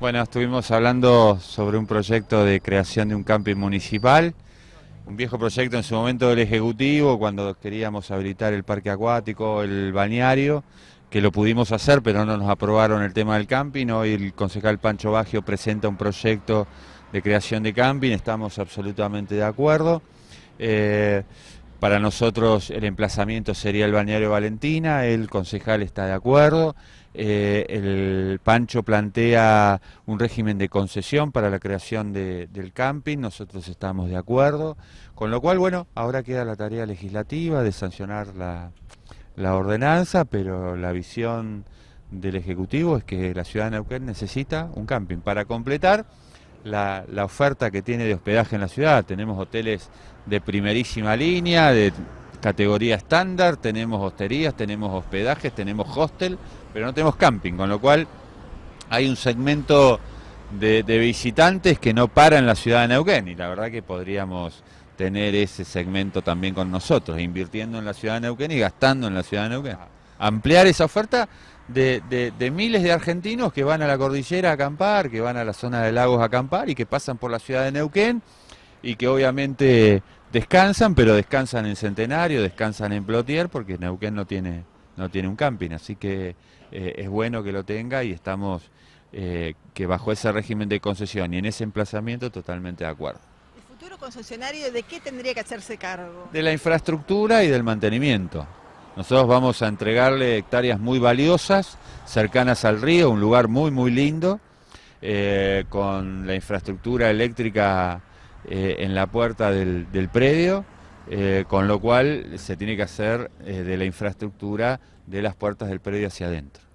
Bueno, estuvimos hablando sobre un proyecto de creación de un camping municipal, un viejo proyecto en su momento del Ejecutivo, cuando queríamos habilitar el parque acuático, el balneario, que lo pudimos hacer, pero no nos aprobaron el tema del camping. Hoy el concejal Pancho Baggio presenta un proyecto de creación de camping, estamos absolutamente de acuerdo. Eh, para nosotros el emplazamiento sería el balneario Valentina, el concejal está de acuerdo, eh, el Pancho plantea un régimen de concesión para la creación del camping, nosotros estamos de acuerdo, con lo cual, bueno, ahora queda la tarea legislativa de sancionar la, la ordenanza, pero la visión del Ejecutivo es que la ciudad de Neuquén necesita un camping para completar la, oferta que tiene de hospedaje en la ciudad. Tenemos hoteles de primerísima línea, de categoría estándar, tenemos hosterías, tenemos hospedajes, tenemos hostel, pero no tenemos camping, con lo cual hay un segmento de, de visitantes que no para en la ciudad de Neuquén y la verdad que podríamos tener ese segmento también con nosotros, invirtiendo en la ciudad de Neuquén y gastando en la ciudad de Neuquén. Ampliar esa oferta de, de, miles de argentinos que van a la cordillera a acampar, que van a la zona de lagos a acampar y que pasan por la ciudad de Neuquén y que obviamente descansan, pero descansan en Centenario, descansan en Plotier, porque Neuquén no tiene, no tiene un camping, así que eh, es bueno que lo tenga y estamos eh, que bajo ese régimen de concesión y en ese emplazamiento totalmente de acuerdo. ¿El futuro concesionario de qué tendría que hacerse cargo? De la infraestructura y del mantenimiento. Nosotros vamos a entregarle hectáreas muy valiosas, cercanas al río, un lugar muy, muy lindo, eh, con la infraestructura eléctrica eh, en la puerta del, predio, eh, con lo cual se tiene que hacer de la infraestructura de las puertas del predio hacia adentro.